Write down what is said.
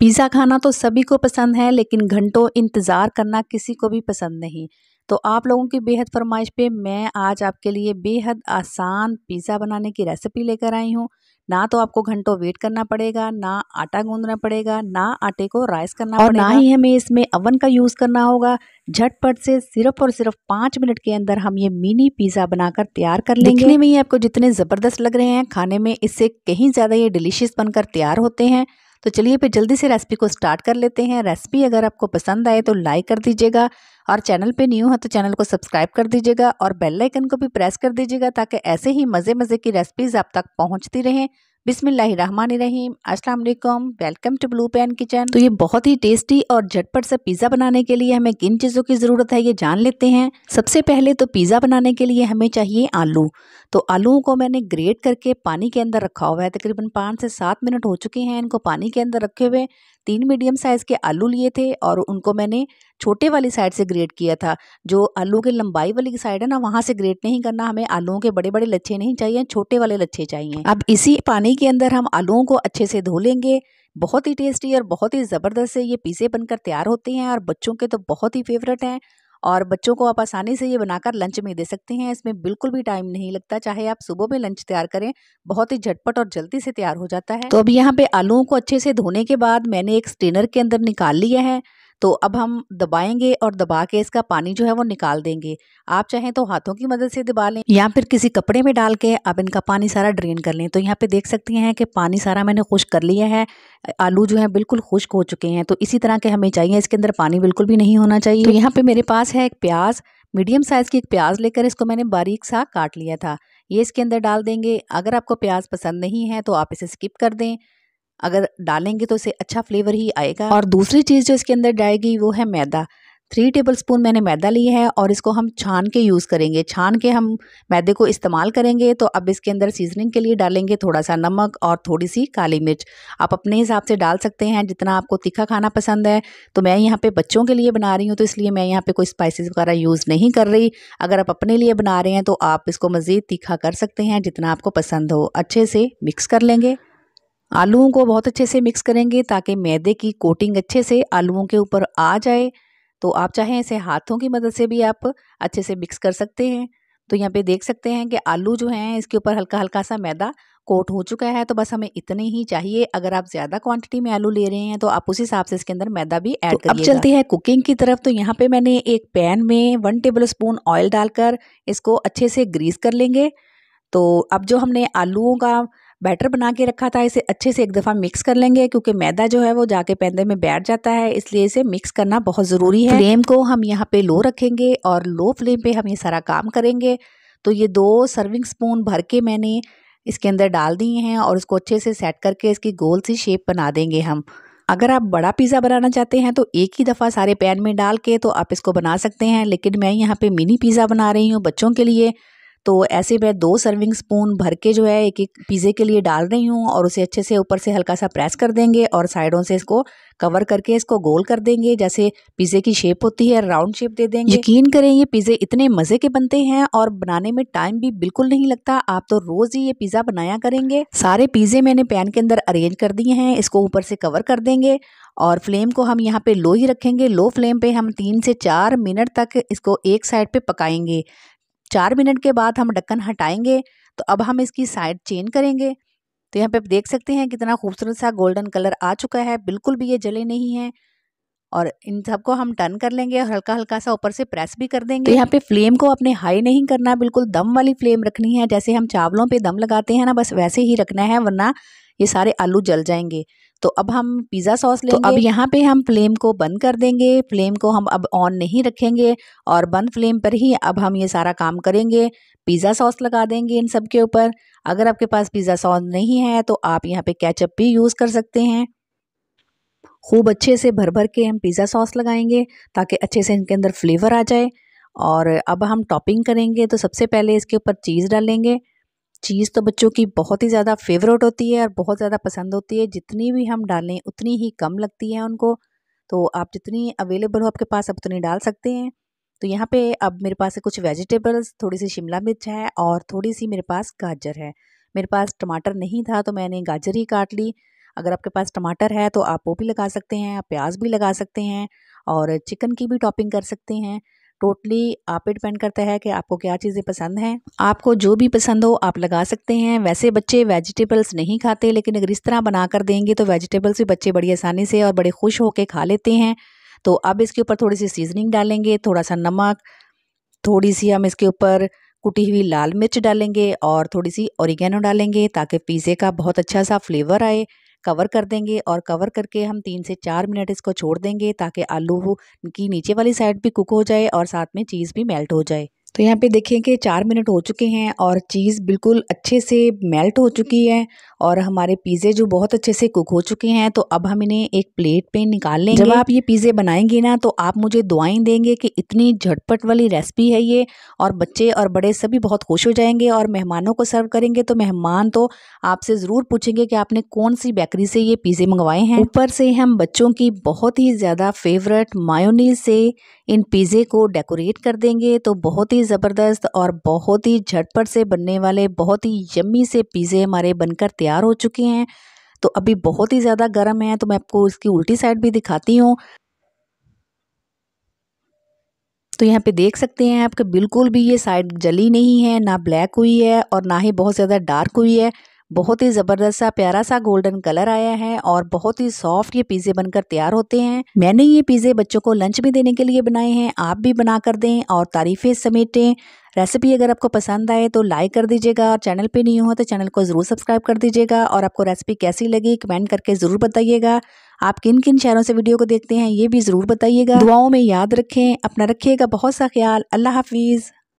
pizza खाना तो सभी को पसंद है लेकिन घंटों इंतज़ार करना किसी को भी पसंद नहीं तो आप लोगों की बेहद फरमाइश पे मैं आज आपके लिए बेहद आसान पिज़्ज़ा बनाने की रेसिपी लेकर आई हूँ ना तो आपको घंटों वेट करना पड़ेगा ना आटा गूंदना पड़ेगा ना आटे को राइस करना और ना ही हमें इसमें अवन का यूज़ करना होगा झटपट से सिर्फ और सिर्फ पाँच मिनट के अंदर हम ये मिनी पिज़्ज़ा बनाकर तैयार कर लेंगे दिखने में ही आपको जितने ज़बरदस्त लग रहे हैं खाने में इससे कहीं ज़्यादा ये डिलीशियस बनकर तैयार होते हैं तो चलिए फिर जल्दी से रेसिपी को स्टार्ट कर लेते हैं रेसिपी अगर आपको पसंद आए तो लाइक कर दीजिएगा और चैनल पे न्यू है तो चैनल को सब्सक्राइब कर दीजिएगा और बेल आइकन को भी प्रेस कर दीजिएगा ताकि ऐसे ही मज़े मज़े की रेसिपीज़ आप तक पहुंचती रहें बिसमीम अस्सलाम वालेकुम welcome to Blue Pan Kitchen तो ये बहुत ही टेस्टी और झटपट सा पिज़्ज़ा बनाने के लिए हमें किन चीज़ों की ज़रूरत है ये जान लेते हैं सबसे पहले तो पिज़्ज़ा बनाने के लिए हमें चाहिए आलू तो आलूओं को मैंने ग्रेट करके पानी के अंदर रखा हुआ है तकरीबन पाँच से सात मिनट हो चुके हैं इनको पानी के अंदर रखे हुए तीन मीडियम साइज़ के आलू लिए थे और उनको मैंने छोटे वाली साइड से ग्रेट किया था जो आलू के लंबाई वाली साइड है ना वहाँ से ग्रेट नहीं करना हमें आलूओं के बड़े बड़े लच्छे नहीं चाहिए छोटे वाले लच्छे चाहिए अब इसी पानी के अंदर हम आलुओं को अच्छे से धो लेंगे बहुत ही टेस्टी और बहुत ही ज़बरदस्त से ये पीसे बनकर तैयार होते हैं और बच्चों के तो बहुत ही फेवरेट हैं और बच्चों को आप आसानी से ये बनाकर लंच में दे सकते हैं इसमें बिल्कुल भी टाइम नहीं लगता चाहे आप सुबह में लंच तैयार करें बहुत ही झटपट और जल्दी से तैयार हो जाता है तो अब यहाँ पे आलूओं को अच्छे से धोने के बाद मैंने एक स्ट्रेनर के अंदर निकाल लिया है तो अब हम दबाएंगे और दबा के इसका पानी जो है वो निकाल देंगे आप चाहें तो हाथों की मदद से दबा लें या फिर किसी कपड़े में डाल के आप इनका पानी सारा ड्रेन कर लें तो यहाँ पे देख सकती हैं कि पानी सारा मैंने खुश्क कर लिया है आलू जो है बिल्कुल खुश्क हो चुके हैं तो इसी तरह के हमें चाहिए इसके अंदर पानी बिल्कुल भी नहीं होना चाहिए तो यहाँ पर मेरे पास है एक प्याज मीडियम साइज़ की एक प्याज लेकर इसको मैंने बारीक सा काट लिया था ये इसके अंदर डाल देंगे अगर आपको प्याज पसंद नहीं है तो आप इसे स्किप कर दें अगर डालेंगे तो इसे अच्छा फ्लेवर ही आएगा और दूसरी चीज़ जो इसके अंदर जाएगी वो है मैदा थ्री टेबल स्पून मैंने मैदा लिया है और इसको हम छान के यूज़ करेंगे छान के हम मैदे को इस्तेमाल करेंगे तो अब इसके अंदर सीजनिंग के लिए डालेंगे थोड़ा सा नमक और थोड़ी सी काली मिर्च आप अपने हिसाब से डाल सकते हैं जितना आपको तीखा खाना पसंद है तो मैं यहाँ पे बच्चों के लिए बना रही हूँ तो इसलिए मैं यहाँ पर कोई स्पाइसिस वगैरह यूज़ नहीं कर रही अगर आप अपने लिए बना रहे हैं तो आप इसको मज़ीद तीखा कर सकते हैं जितना आपको पसंद हो अच्छे से मिक्स कर लेंगे आलूओं को बहुत अच्छे से मिक्स करेंगे ताकि मैदे की कोटिंग अच्छे से आलूओं के ऊपर आ जाए तो आप चाहें इसे हाथों की मदद से भी आप अच्छे से मिक्स कर सकते हैं तो यहाँ पे देख सकते हैं कि आलू जो हैं इसके ऊपर हल्का हल्का सा मैदा कोट हो चुका है तो बस हमें इतने ही चाहिए अगर आप ज़्यादा क्वांटिटी में आलू ले रहे हैं तो आप उस हिसाब से इसके अंदर मैदा भी ऐड तो अब चलते हैं कुकिंग की तरफ तो यहाँ पे मैंने एक पैन में वन टेबल स्पून ऑयल डालकर इसको अच्छे से ग्रीस कर लेंगे तो अब जो हमने आलूओं का बैटर बना के रखा था इसे अच्छे से एक दफ़ा मिक्स कर लेंगे क्योंकि मैदा जो है वो जाके पैदे में बैठ जाता है इसलिए इसे मिक्स करना बहुत ज़रूरी है फ्लेम को हम यहाँ पे लो रखेंगे और लो फ्लेम पे हम ये सारा काम करेंगे तो ये दो सर्विंग स्पून भर के मैंने इसके अंदर डाल दिए हैं और उसको अच्छे से सेट करके इसकी गोल सी शेप बना देंगे हम अगर आप बड़ा पिज़्ज़ा बनाना चाहते हैं तो एक ही दफ़ा सारे पैन में डाल के तो आप इसको बना सकते हैं लेकिन मैं यहाँ पे मिनी पिज़्ज़ा बना रही हूँ बच्चों के लिए तो ऐसे मैं दो सर्विंग स्पून भर के जो है एक एक पिज़्ज़े के लिए डाल रही हूँ और उसे अच्छे से ऊपर से हल्का सा प्रेस कर देंगे और साइडों से इसको कवर करके इसको गोल कर देंगे जैसे पिज़्ज़े की शेप होती है राउंड शेप दे देंगे यकीन करें ये पिज़्ज़े इतने मज़े के बनते हैं और बनाने में टाइम भी बिल्कुल नहीं लगता आप तो रोज़ ही ये पिज़्ज़ा बनाया करेंगे सारे पिज़्ज़े मैंने पैन के अंदर अरेंज कर दिए हैं इसको ऊपर से कवर कर देंगे और फ्लेम को हम यहाँ पे लो ही रखेंगे लो फ्लेम पे हम तीन से चार मिनट तक इसको एक साइड पे पकाएंगे चार मिनट के बाद हम ढक्कन हटाएंगे तो अब हम इसकी साइड चेंज करेंगे तो यहाँ पे आप देख सकते हैं कितना खूबसूरत सा गोल्डन कलर आ चुका है बिल्कुल भी ये जले नहीं हैं और इन सबको हम टर्न कर लेंगे और हल्का हल्का सा ऊपर से प्रेस भी कर देंगे तो यहाँ पे फ्लेम को अपने हाई नहीं करना बिल्कुल दम वाली फ्लेम रखनी है जैसे हम चावलों पे दम लगाते हैं ना बस वैसे ही रखना है वरना ये सारे आलू जल जाएंगे तो अब हम पिज़्ज़ा सॉस लेंगे तो अब यहाँ पे हम फ्लेम को बंद कर देंगे फ्लेम को हम अब ऑन नहीं रखेंगे और बंद फ्लेम पर ही अब हम ये सारा काम करेंगे पिज़्ज़ा सॉस लगा देंगे इन सब के ऊपर अगर आपके पास पिज़्ज़ा सॉस नहीं है तो आप यहाँ पे कैचअप भी यूज़ कर सकते हैं खूब अच्छे से भर भर के हम पिज़्ज़ा सॉस लगाएंगे ताकि अच्छे से इनके अंदर फ्लेवर आ जाए और अब हम टॉपिंग करेंगे तो सबसे पहले इसके ऊपर चीज़ डालेंगे चीज़ तो बच्चों की बहुत ही ज़्यादा फेवरेट होती है और बहुत ज़्यादा पसंद होती है जितनी भी हम डालें उतनी ही कम लगती है उनको तो आप जितनी अवेलेबल हो आपके पास आप उतनी डाल सकते हैं तो यहाँ पे अब मेरे पास है कुछ वेजिटेबल्स थोड़ी सी शिमला मिर्च है और थोड़ी सी मेरे पास गाजर है मेरे पास टमाटर नहीं था तो मैंने गाजर ही काट ली अगर आपके पास टमाटर है तो आप वो भी लगा सकते हैं प्याज भी लगा सकते हैं और चिकन की भी टॉपिंग कर सकते हैं टोटली आप डिपेंड करता है कि आपको क्या चीज़ें पसंद हैं आपको जो भी पसंद हो आप लगा सकते हैं वैसे बच्चे वेजिटेबल्स नहीं खाते लेकिन अगर इस तरह बना कर देंगे तो वेजिटेबल्स भी बच्चे बड़ी आसानी से और बड़े खुश होकर खा लेते हैं तो अब इसके ऊपर थोड़ी सी सीजनिंग डालेंगे थोड़ा सा नमक थोड़ी सी हम इसके ऊपर कुटी हुई लाल मिर्च डालेंगे और थोड़ी सी ऑरिगेनो डालेंगे ताकि पिज़्ज़े का बहुत अच्छा सा फ्लेवर आए कवर कर देंगे और कवर करके हम तीन से चार मिनट इसको छोड़ देंगे ताकि आलू की नीचे वाली साइड भी कुक हो जाए और साथ में चीज़ भी मेल्ट हो जाए तो यहाँ पे देखें कि चार मिनट हो चुके हैं और चीज़ बिल्कुल अच्छे से मेल्ट हो चुकी है और हमारे पिज़्ज़े जो बहुत अच्छे से कुक हो चुके हैं तो अब हम इन्हें एक प्लेट पे निकाल लेंगे जब आप ये पिज़्ज़े बनाएंगे ना तो आप मुझे दुआएं देंगे कि इतनी झटपट वाली रेसिपी है ये और बच्चे और बड़े सभी बहुत खुश हो जाएंगे और मेहमानों को सर्व करेंगे तो मेहमान तो आपसे ज़रूर पूछेंगे कि आपने कौन सी बेकरी से ये पिज़्ज़े मंगवाए हैं ऊपर से हम बच्चों की बहुत ही ज़्यादा फेवरेट मायोनी से इन पिज़्ज़े को डेकोरेट कर देंगे तो बहुत ही ज़बरदस्त और बहुत ही झटपट से बनने वाले बहुत ही यम्मी से पिज़्ज़े हमारे बनकर तैयार तैयार हो चुके हैं तो अभी बहुत ही ज़्यादा गर्म है तो मैं आपको इसकी उल्टी साइड भी दिखाती हूँ तो यहाँ पे देख सकते हैं आपके बिल्कुल भी ये साइड जली नहीं है ना ब्लैक हुई है और ना ही बहुत ज़्यादा डार्क हुई है बहुत ही ज़बरदस्त सा प्यारा सा गोल्डन कलर आया है और बहुत ही सॉफ्ट ये पिज़्ज़े बनकर तैयार होते हैं मैंने ये पिज़्ज़े बच्चों को लंच भी देने के लिए बनाए हैं आप भी बना कर दें और तारीफ़ें समेटें रेसिपी अगर आपको पसंद आए तो लाइक कर दीजिएगा और चैनल पे नहीं हो तो चैनल को ज़रूर सब्सक्राइब कर दीजिएगा और आपको रेसिपी कैसी लगी कमेंट करके ज़रूर बताइएगा आप किन किन शहरों से वीडियो को देखते हैं ये भी ज़रूर बताइएगा दुआओं में याद रखें अपना रखिएगा बहुत सा ख्याल अल्लाह हाफिज़